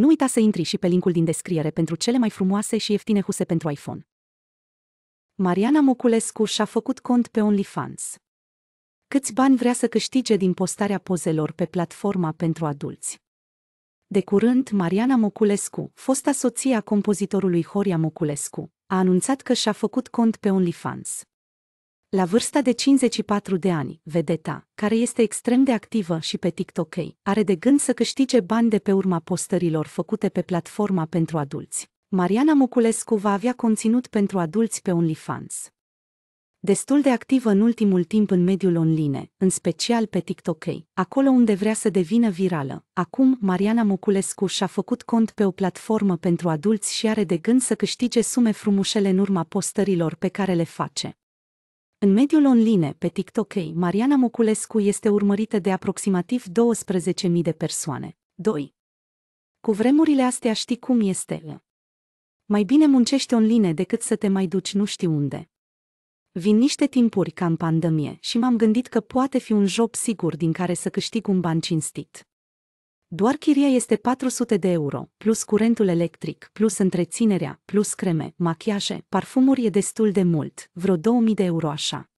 Nu uita să intri și pe linkul din descriere pentru cele mai frumoase și ieftine huse pentru iPhone. Mariana Moculescu și-a făcut cont pe OnlyFans. Câți bani vrea să câștige din postarea pozelor pe platforma pentru adulți? De curând, Mariana Moculescu, fosta soție a compozitorului Horia Moculescu, a anunțat că și-a făcut cont pe OnlyFans. La vârsta de 54 de ani, vedeta, care este extrem de activă și pe TikTok, are de gând să câștige bani de pe urma postărilor făcute pe platforma pentru adulți. Mariana Muculescu va avea conținut pentru adulți pe OnlyFans. Destul de activă în ultimul timp în mediul online, în special pe TikTok, acolo unde vrea să devină virală. Acum, Mariana Muculescu și-a făcut cont pe o platformă pentru adulți și are de gând să câștige sume frumușele în urma postărilor pe care le face. În mediul online, pe TikTok, Mariana Moculescu este urmărită de aproximativ 12.000 de persoane. 2. Cu vremurile astea știi cum este. Ă? Mai bine muncești online decât să te mai duci nu știu unde. Vin niște timpuri ca în pandemie și m-am gândit că poate fi un job sigur din care să câștig un ban cinstit. Doar chiria este 400 de euro, plus curentul electric, plus întreținerea, plus creme, machiaje, parfumuri e destul de mult, vreo 2000 de euro așa.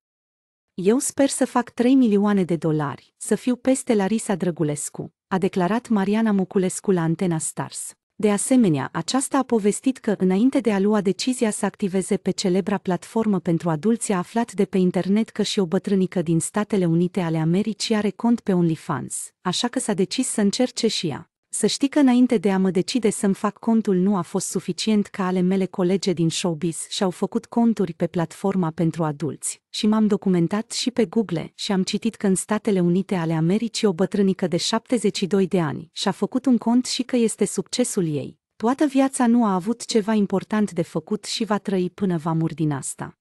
Eu sper să fac 3 milioane de dolari, să fiu peste Larisa Drăgulescu, a declarat Mariana Muculescu la Antena Stars. De asemenea, aceasta a povestit că, înainte de a lua decizia să activeze pe celebra platformă pentru adulți, a aflat de pe internet că și o bătrânică din Statele Unite ale Americii are cont pe OnlyFans, așa că s-a decis să încerce și ea. Să știi că înainte de a mă decide să-mi fac contul nu a fost suficient că ale mele colege din showbiz și-au făcut conturi pe platforma pentru adulți și m-am documentat și pe Google și am citit că în Statele Unite ale Americii o bătrânică de 72 de ani și-a făcut un cont și că este succesul ei. Toată viața nu a avut ceva important de făcut și va trăi până va muri din asta.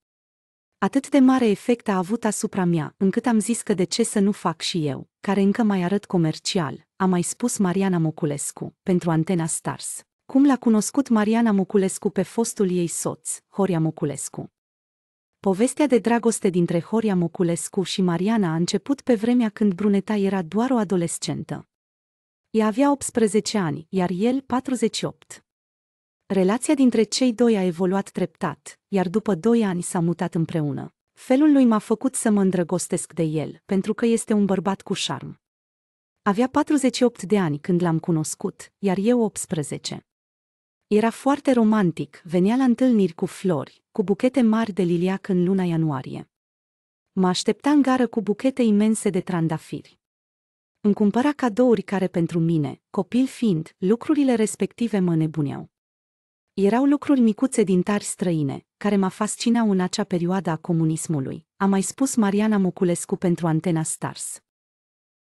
Atât de mare efect a avut asupra mea, încât am zis că de ce să nu fac și eu care încă mai arăt comercial, a mai spus Mariana Moculescu, pentru Antena Stars. Cum l-a cunoscut Mariana Moculescu pe fostul ei soț, Horia Moculescu? Povestea de dragoste dintre Horia Moculescu și Mariana a început pe vremea când Bruneta era doar o adolescentă. Ea avea 18 ani, iar el 48. Relația dintre cei doi a evoluat treptat, iar după doi ani s-a mutat împreună. Felul lui m-a făcut să mă îndrăgostesc de el, pentru că este un bărbat cu șarm. Avea 48 de ani când l-am cunoscut, iar eu 18. Era foarte romantic, venea la întâlniri cu flori, cu buchete mari de liliac în luna ianuarie. Mă aștepta în gară cu buchete imense de trandafiri. Îmi cumpăra cadouri care pentru mine, copil fiind, lucrurile respective mă nebuneau. Erau lucruri micuțe din tari străine, care m-a fascinat în acea perioadă a comunismului, a mai spus Mariana Muculescu pentru Antena Stars.